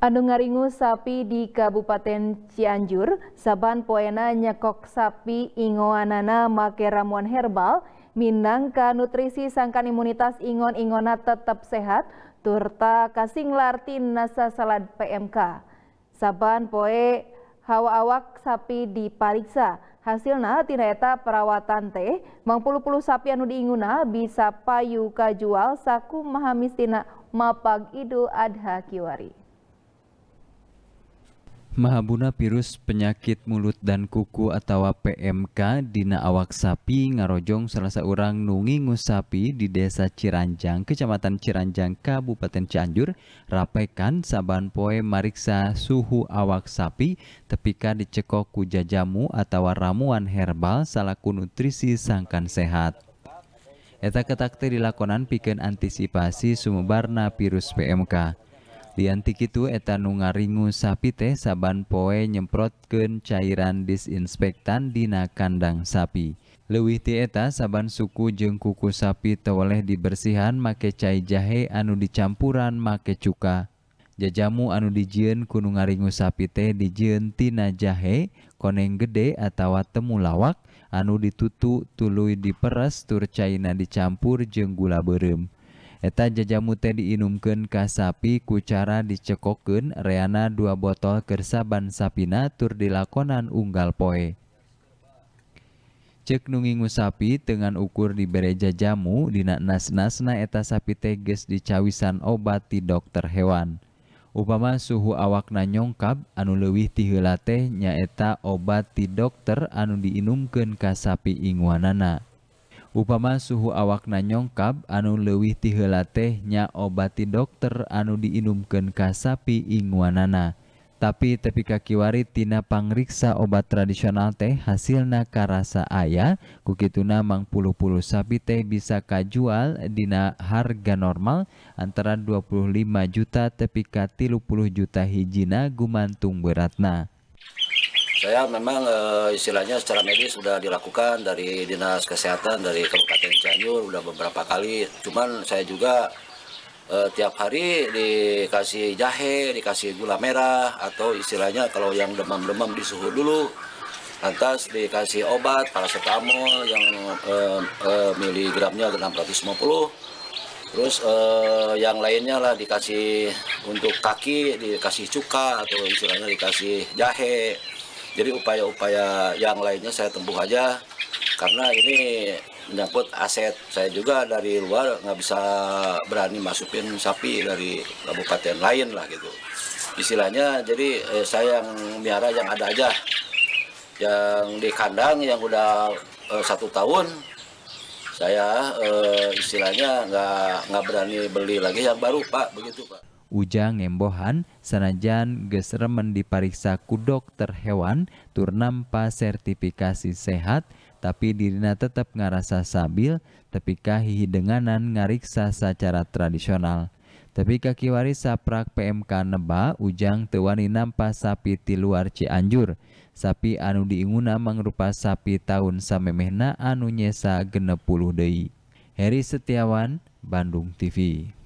Anu ngaringu sapi di Kabupaten Cianjur, Saban Poena nyekok sapi ingoanana make ramuan herbal, Minang ka nutrisi sangkan imunitas ingon-ingona tetap sehat, turta kasinglar nasa salad PMK. Saban poe hawa awak sapi dipariksa, hasilnya tinaeta perawatan teh, mang puluh sapi anu diinguna bisa payu kajual saku mahamistina mapag idul adha kiwari. Mahabuna virus penyakit mulut dan kuku atau PMK dina awak sapi ngarojong salah seorang nunggingus sapi di desa Ciranjang, kecamatan Ciranjang, Kabupaten Cianjur, rapikan saban poe mariksa suhu awak sapi tepika dicekok kujajamu atau ramuan herbal salaku nutrisi sangkan sehat. Eta ketakte dilakonan piken antisipasi sumebarna virus PMK. tikkitu eta nunga ringngu sapite saban poe nyemprot keun cairan disinspektan Dina kandang sapi Lewihtieta saban suku jeng kuku sapi teoleh dibersihan make ca jahe anu dicampuran make cuka Jajamu anu dijien kununga ringngu Saite dijentina jahe koneng gede at temu lawak anu ditutu tulu di peres turcaina dicampur jenggula berem. eta jaja mute diinumken Ka sappi kucara dicekoken Reana dua botol Kersaaban sapina tur di lakonan unggal poe. Cek Nungingngu sapi dengan ukur di bereja Jamu Dinak nas-nas na eta sapiteges di cawisan Obati Do hewan. Up Obama suhu awakna nyongkap anu lewih tihuate nya eta Obati dokterkter anu diinumken Kasapi ingguana. Upama suhu awakna nyongkap anu lewih tihela teh nya obati dokter anu diinumkeun kasapi sapi ingwanana. Tapi tepi kakiwari tina pangriksa obat tradisional teh hasilna karasa ayah, kukituna mang puluh-puluh sapi teh bisa kajual dina harga normal antara 25 juta tepi ka 30 juta hijina gumantung beratna saya memang e, istilahnya secara medis sudah dilakukan dari dinas kesehatan dari Kabupaten Cianjur sudah beberapa kali. Cuman saya juga e, tiap hari dikasih jahe, dikasih gula merah atau istilahnya kalau yang demam-demam disuhu dulu. Lantas dikasih obat paracetamol yang e, e, miligramnya 650 Terus eh, yang lainnya lah dikasih untuk kaki dikasih cuka atau istilahnya dikasih jahe. Jadi upaya-upaya yang lainnya saya tempuh aja karena ini menyangkut aset saya juga dari luar nggak bisa berani masukin sapi dari kabupaten lain lah gitu. Istilahnya jadi eh, saya yang miara yang ada aja yang di kandang yang udah eh, satu tahun saya eh, istilahnya nggak nggak berani beli lagi yang baru pak begitu pak. Ujang embohan sanajan geus remen dipariksa ku dokter hewan tur sertifikasi sehat tapi dirina tetap ngarasa sabil tapi kahihi denganan ngariksa secara tradisional. Tapi kaki waris saprak PMK neba ujang tewani nampa sapi ti luar Cianjur. Sapi anu diinguna mengrupa sapi tahun samemehna anu nyesa genep dei. Heri Setiawan, Bandung TV.